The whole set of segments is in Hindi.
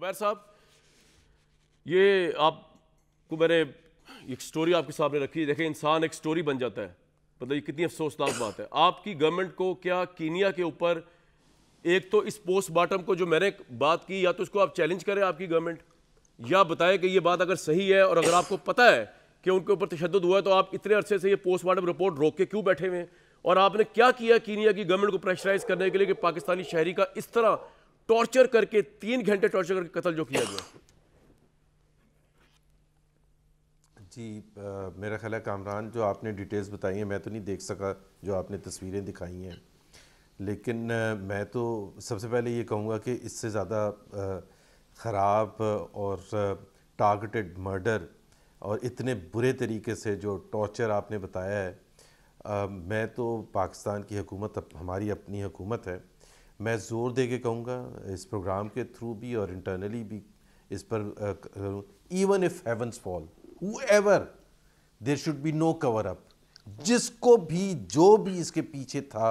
जुबैर साहब ये आपको मैंने एक स्टोरी आपके सामने रखी है देखें इंसान एक स्टोरी बन जाता है मतलब ये कितनी अफसोसनाक बात है आपकी गवर्नमेंट को क्या कीनिया के ऊपर एक तो इस पोस्टमार्टम को जो मैंने बात की या तो उसको आप चैलेंज करें आपकी गवर्नमेंट या बताएं कि ये बात अगर सही है और अगर आपको पता है कि उनके ऊपर तशद हुआ है तो आप इतने अरसे से ये पोस्टमार्टम रिपोर्ट रोक के क्यों बैठे हुए हैं और आपने क्या किया कीनिया की गवर्नमेंट को प्रेशराइज करने के लिए कि पाकिस्तानी शहरी का इस तरह टॉर्चर करके तीन घंटे टॉर्चर करके कत्ल जो किया गया जी आ, मेरा ख्याल है कामरान जो आपने डिटेल्स बताई हैं मैं तो नहीं देख सका जो आपने तस्वीरें दिखाई हैं लेकिन आ, मैं तो सबसे पहले ये कहूँगा कि इससे ज़्यादा ख़राब और टारगेटेड मर्डर और इतने बुरे तरीके से जो टॉर्चर आपने बताया है आ, मैं तो पाकिस्तान की हुकूमत हमारी अपनी हुकूमत है मैं ज़ोर दे के कहूँगा इस प्रोग्राम के थ्रू भी और इंटरनली भी इस पर even if heavens fall ever there should be no cover up जिसको भी जो भी इसके पीछे था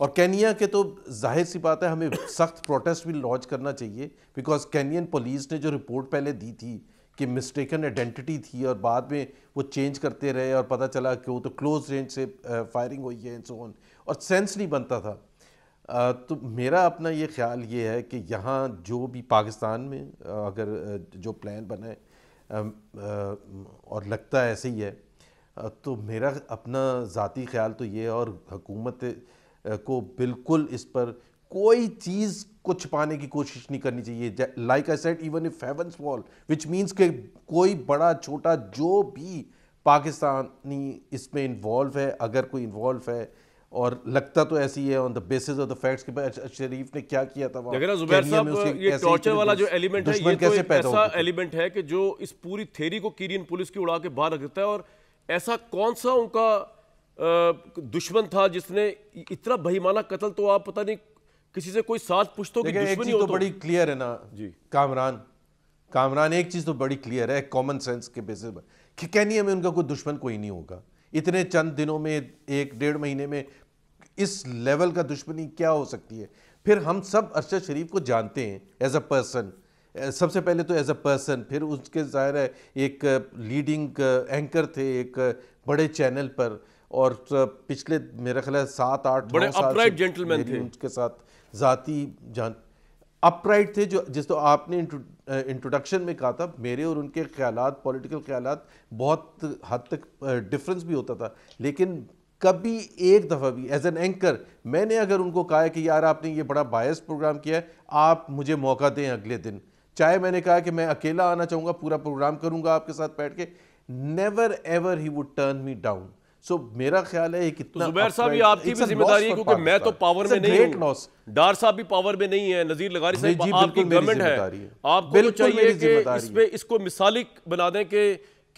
और कैनिया के तो जाहिर सी बात है हमें सख्त प्रोटेस्ट भी लॉन्च करना चाहिए बिकॉज कैनियन पुलिस ने जो रिपोर्ट पहले दी थी कि मिस्टेकन आइडेंटिटी थी और बाद में वो चेंज करते रहे और पता चला कि वो तो क्लोज रेंज से फायरिंग हुई है एंड सो ऑन और सेंस नहीं बनता था तो मेरा अपना ये ख्याल ये है कि यहाँ जो भी पाकिस्तान में अगर जो प्लान बनाए और लगता है ऐसे ही है तो मेरा अपना ज़ाती ख्याल तो ये है और हकूमत को बिल्कुल इस पर कोई चीज़ को छुपाने की कोशिश नहीं करनी चाहिए like I set even if heaven small which means के कोई बड़ा छोटा जो भी पाकिस्तानी इसमें इन्वॉल्व है अगर कोई इन्वॉल्व है और लगता तो ऐसी है on the basis of the facts कि शरीफ ने क्या किया था वहाँ जुबैर साहब ये टॉर्चर वाला जो एलिमेंट है ये तो एक ऐसा एलिमेंट है कि जो इस पूरी थेरी को कीरियन पुलिस की उड़ा के बाहर रख देता है और ऐसा कौन सा उनका दुश्मन था जिसने इतना बहिमाना कत्ल तो आप पता नहीं किसी से कोई साथ पूछतो कि दुश्मनी हो तो, तो? बड़ी क्लियर है ना जी कामरान कामरान एक चीज़ तो बड़ी क्लियर है कॉमन सेंस के बेसिस पर कि कहनी हमें उनका कोई दुश्मन कोई नहीं होगा इतने चंद दिनों में एक डेढ़ महीने में इस लेवल का दुश्मनी क्या हो सकती है फिर हम सब अरशद शरीफ को जानते हैं एज अ पर्सन सबसे पहले तो एज अ पर्सन फिर उसके ज़ाहिर है एक लीडिंग एंकर थे एक बड़े चैनल पर और पिछले मेरा ख्याल है सात आठ बड़े साल जेंटलमैन थे उनके साथ ज़ाती जान अपराइट थे जो जिस तो आपने इंट्रोडक्शन में कहा था मेरे और उनके ख्याल पॉलिटिकल ख्याल बहुत हद तक डिफरेंस भी होता था लेकिन कभी एक दफ़ा भी एज एन एंकर मैंने अगर उनको कहा है कि यार आपने ये बड़ा बायस प्रोग्राम किया है आप मुझे मौका दें अगले दिन चाहे मैंने कहा कि मैं अकेला आना चाहूँगा पूरा प्रोग्राम करूँगा आपके साथ बैठ के नेवर एवर ही would turn me down so मेरा ख्याल है कितना तो जुबैर साहब ये आपकी भी जिम्मेदारी है क्योंकि मैं तो पावर में नहीं हूं डार साहब भी पावर में नहीं हाँ, है नजीर लगारी साहब आपकी गवर्नमेंट है आपको चाहिए कि इस पे इसको मिसालिक बना दें कि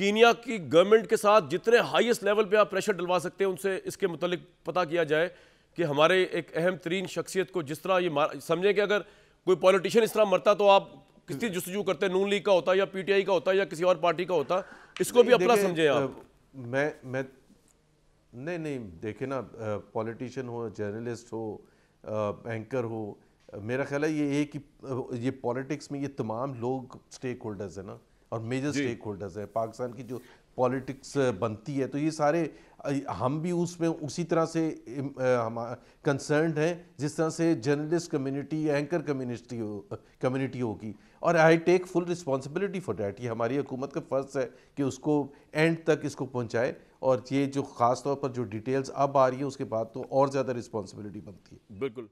कीनिया की गवर्नमेंट के साथ जितने हाईएस्ट लेवल पे आप प्रेशर डलवा सकते हैं उनसे इसके मतलब पता किया जाए कि हमारे एक अहम तरीन शख्सियत को जिस तरह ये समझें कि अगर कोई पॉलिटिशियन इस तरह मरता तो आप किसी जस्तजू करते नून लीग का होता या पीटीआई का होता या किसी और पार्टी का होता इसको भी अपना समझें आप मैं मैं नहीं नहीं देखे ना पॉलिटिशियन हो जर्नलिस्ट हो एंकर हो मेरा ख्याल है ये एक ही ये पॉलिटिक्स में ये तमाम लोग स्टेक होल्डर्स हैं ना और मेजर स्टेक होल्डर्स हैं पाकिस्तान की जो पॉलिटिक्स बनती है तो ये सारे हम भी उसमें उसी तरह से हम कंसर्न हैं जिस तरह से journalist community anchor community community होगी और I take full responsibility for that ये हमारी हुकूमत का फ़र्ज़ है कि उसको एंड तक इसको पहुंचाए और ये जो ख़ास तौर पर जो डिटेल्स अब आ रही है उसके बाद तो और ज़्यादा रिस्पॉन्सिबिलिटी बनती है बिल्कुल